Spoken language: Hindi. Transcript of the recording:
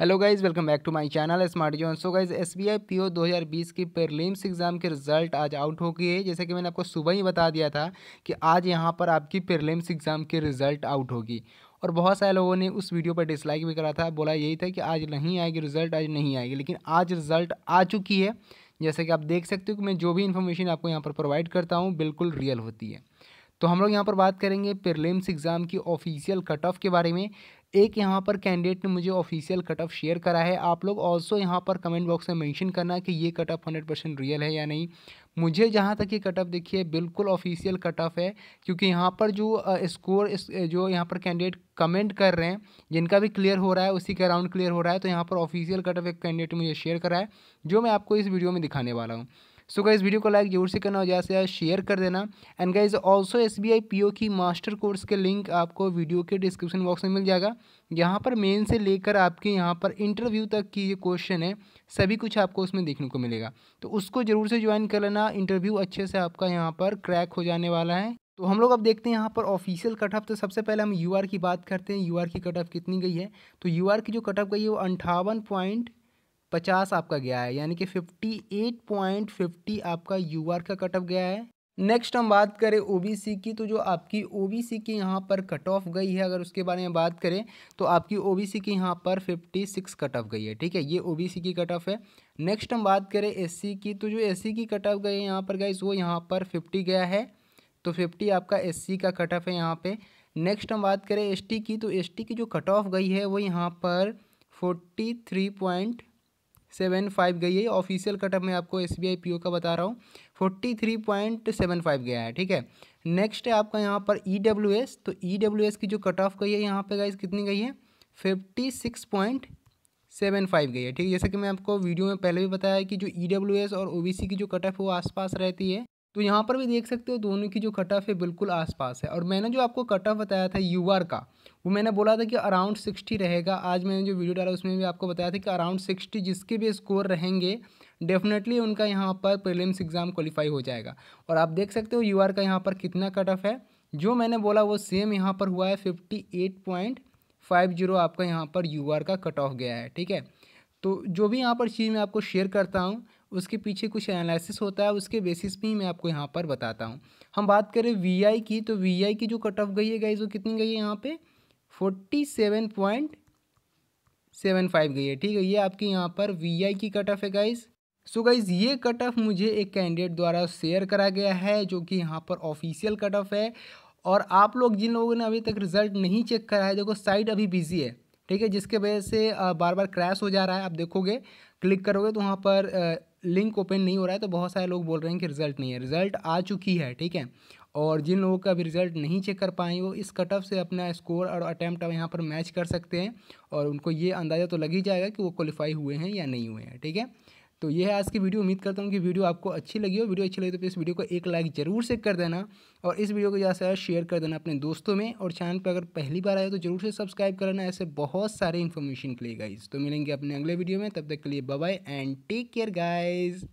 hello guys welcome back to my channel smart zone so guys S B I P O दो हज़ार बीस की प्रीलिम्स एग्ज़ाम के रिजल्ट आज आउट हो गए है जैसे कि मैंने आपको सुबह ही बता दिया था कि आज यहाँ पर आपकी प्रीलिम्स एग्ज़ाम के रिजल्ट आउट होगी और बहुत सारे लोगों ने उस वीडियो पर डिसलाइक भी करा था बोला यही था कि आज नहीं आएगी रिजल्ट आज नहीं आएगी लेकिन आज रिजल्ट आ चुकी है जैसे कि आप देख सकते हो कि मैं जो भी इन्फॉर्मेशन आपको यहाँ पर प्रोवाइड करता हूँ बिल्कुल रियल होती है तो हम लोग यहाँ पर बात करेंगे प्रीलिम्स एग्ज़ाम की ऑफिशियल कट ऑफ के बारे में एक यहाँ पर कैंडिडेट ने मुझे ऑफिशियल कट ऑफ शेयर करा है आप लोग ऑल्सो यहाँ पर कमेंट बॉक्स में मैंशन करना कि ये cut off hundred percent real है या नहीं मुझे जहाँ तक ये कट ऑफ देखिए बिल्कुल ऑफिशियल कट ऑफ है क्योंकि यहाँ पर जो स्कोर जो यहाँ पर कैंडिडेट कमेंट कर रहे हैं जिनका भी क्लियर हो रहा है उसी का राउंड क्लियर हो रहा है तो यहाँ पर ऑफिशियल कट ऑफ एक कैंडिडेट मुझे शेयर करा है जो मैं आपको इस वीडियो में दिखाने वाला हूँ सो गाइज वीडियो को लाइक जरूर से करना और ज़्यादा से शेयर कर देना and guys also S B I P O की मास्टर कोर्स के लिंक आपको वीडियो के डिस्क्रिप्शन बॉक्स में मिल जाएगा यहाँ पर मेन से लेकर आपके यहाँ पर इंटरव्यू तक की ये क्वेश्चन है सभी कुछ आपको उसमें देखने को मिलेगा तो उसको ज़रूर से ज्वाइन कर लेना इंटरव्यू अच्छे से आपका यहाँ पर क्रैक हो जाने वाला है तो हम लोग अब देखते हैं यहाँ पर ऑफिशियल कट ऑफ तो सबसे पहले हम यूआर की बात करते हैं यूआर की कट ऑफ कितनी गई है तो यूआर की जो कट ऑफ गई है वो अंठावन पॉइंट पचास आपका गया है यानी कि फिफ्टी एट पॉइंट फिफ्टी आपका यू आर का कट ऑफ गया है नेक्स्ट हम बात करें ओबीसी की तो जो आपकी ओबीसी की यहाँ पर कट ऑफ गई है अगर उसके बारे में बात करें तो आपकी ओबीसी की यहाँ पर फिफ्टी सिक्स कट ऑफ गई है ठीक है ये ओबीसी की कट ऑफ है नेक्स्ट हम बात करें एससी की तो जो एससी की कट ऑफ गई है यहाँ पर गई वो यहाँ पर फिफ्टी गया है तो फिफ्टी आपका सी का कट ऑफ है यहाँ पर नेक्स्ट हम बात करें टी की तो टी की जो कट ऑफ गई है वो यहाँ पर forty three point seven five गई है ऑफिशियल कटअप में आपको S B I P O का बता रहा हूँ forty three point seven five गया है ठीक है नेक्स्ट है आपका यहाँ पर ई डब्ल्यू एस तो ई डब्ल्यू एस की जो कट ऑफ गई है यहाँ पे गाइज कितनी गई है fifty six point seven five गई है ठीक है जैसे कि मैं आपको वीडियो में पहले भी बताया है कि जो ई डब्ल्यू एस और ओ बी सी की जो कट ऑफ है वो आसपास रहती है तो यहाँ पर भी देख सकते हो दोनों की जो कट ऑफ है बिल्कुल आसपास है और मैंने जो आपको कट ऑफ बताया था यू आर का वो मैंने बोला था कि अराउंड सिक्सटी रहेगा आज मैंने जो वीडियो डाला उसमें भी आपको बताया था कि अराउंड सिक्सटी जिसके भी स्कोर रहेंगे डेफिनेटली उनका यहाँ पर प्रीलिम्स एग्ज़ाम क्वालिफाई हो जाएगा और आप देख सकते हो यू का यहाँ पर कितना कट ऑफ है जो मैंने बोला वो सेम यहाँ पर हुआ है fifty eight point five zero आपका यहाँ पर यू का कट ऑफ गया है ठीक है तो जो भी यहाँ पर चीज़ मैं आपको शेयर करता हूँ उसके पीछे कुछ एनालिसिस होता है उसके बेसिस पे ही मैं आपको यहाँ पर बताता हूँ हम बात करें वी की तो वी की जो कट ऑफ गई है गई वो कितनी गई है यहाँ पर forty seven point seven five गई है ठीक है ये आपकी यहाँ पर वी आई की कट ऑफ है गाइज़ सो so गाइज़ ये कट ऑफ मुझे एक कैंडिडेट द्वारा शेयर करा गया है जो कि यहाँ पर ऑफिशियल कट ऑफ है और आप लोग जिन लोगों ने अभी तक रिजल्ट नहीं चेक करा है देखो साइट अभी बिजी है ठीक है जिसके वजह से बार बार क्रैश हो जा रहा है आप देखोगे क्लिक करोगे तो वहाँ पर लिंक ओपन नहीं हो रहा है तो बहुत सारे लोग बोल रहे हैं कि रिजल्ट नहीं है रिजल्ट आ चुकी है ठीक है और जिन लोगों का भी रिज़ल्ट नहीं चेक कर पाए वो इस कटअप से अपना स्कोर और अटैम्प्ट अब यहाँ पर मैच कर सकते हैं और उनको ये अंदाज़ा तो लग ही जाएगा कि वो क्वालिफाई हुए हैं या नहीं हुए हैं ठीक है तो ये है आज की वीडियो उम्मीद करता हूँ कि वीडियो आपको अच्छी लगी हो वीडियो अच्छी लगी तो प्लीज़ वीडियो को एक लाइक जरूर से कर देना और इस वीडियो को ज़्यादा से ज़्यादा शेयर कर देना अपने दोस्तों में और चैनल पर अगर पहली बार आए तो जरूर से सब्सक्राइब करना ऐसे बहुत सारे इन्फॉर्मेशन के लिए गाइज तो मिलेंगे अपने अगले वीडियो में तब तक के लिए bye and take care guys